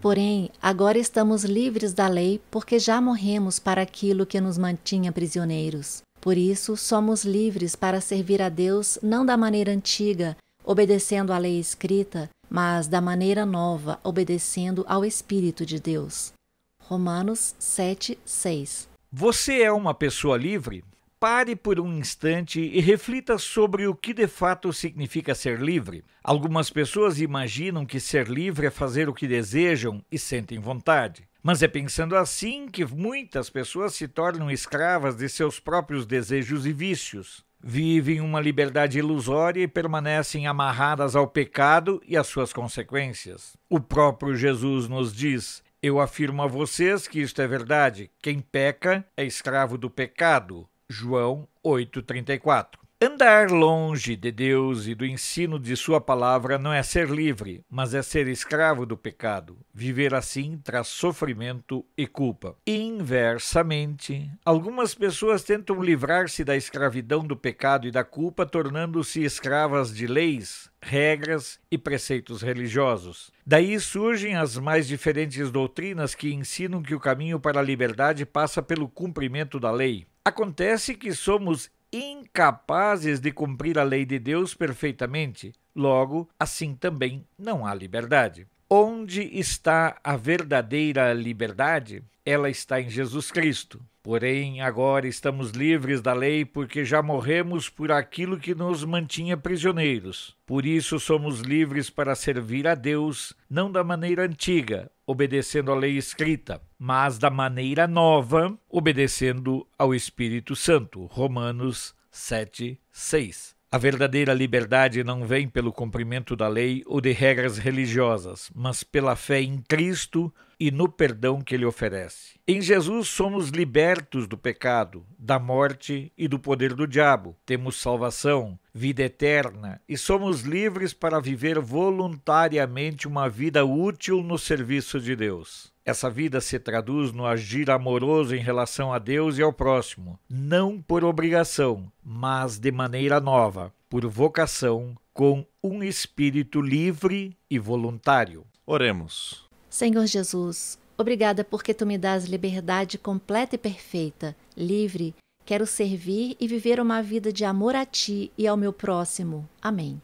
Porém, agora estamos livres da lei porque já morremos para aquilo que nos mantinha prisioneiros. Por isso, somos livres para servir a Deus não da maneira antiga, obedecendo à lei escrita, mas da maneira nova, obedecendo ao Espírito de Deus. Romanos 7, 6. Você é uma pessoa livre? pare por um instante e reflita sobre o que de fato significa ser livre. Algumas pessoas imaginam que ser livre é fazer o que desejam e sentem vontade. Mas é pensando assim que muitas pessoas se tornam escravas de seus próprios desejos e vícios. Vivem uma liberdade ilusória e permanecem amarradas ao pecado e às suas consequências. O próprio Jesus nos diz: Eu afirmo a vocês que isto é verdade. Quem peca é escravo do pecado. João 8:34. Andar longe de Deus e do ensino de Sua palavra não é ser livre, mas é ser escravo do pecado. Viver assim traz sofrimento e culpa. Inversamente, algumas pessoas tentam livrar-se da escravidão do pecado e da culpa, tornando-se escravas de leis, regras e preceitos religiosos. Daí surgem as mais diferentes doutrinas que ensinam que o caminho para a liberdade passa pelo cumprimento da lei. Acontece que somos incapazes de cumprir a lei de Deus perfeitamente, logo, assim também não há liberdade. Onde está a verdadeira liberdade? Ela está em Jesus Cristo. Porém, agora estamos livres da lei porque já morremos por aquilo que nos mantinha prisioneiros. Por isso somos livres para servir a Deus, não da maneira antiga, obedecendo à lei escrita, mas da maneira nova, obedecendo ao Espírito Santo. Romanos 7, 6. A verdadeira liberdade não vem pelo cumprimento da lei ou de regras religiosas, mas pela fé em Cristo e no perdão que ele oferece. Em Jesus somos libertos do pecado, da morte e do poder do diabo. Temos salvação, vida eterna e somos livres para viver voluntariamente uma vida útil no serviço de Deus. Essa vida se traduz no agir amoroso em relação a Deus e ao próximo, não por obrigação, mas de maneira nova, por vocação, com um espírito livre e voluntário. Oremos. Senhor Jesus, obrigada porque tu me dás liberdade completa e perfeita, livre. Quero servir e viver uma vida de amor a ti e ao meu próximo. Amém.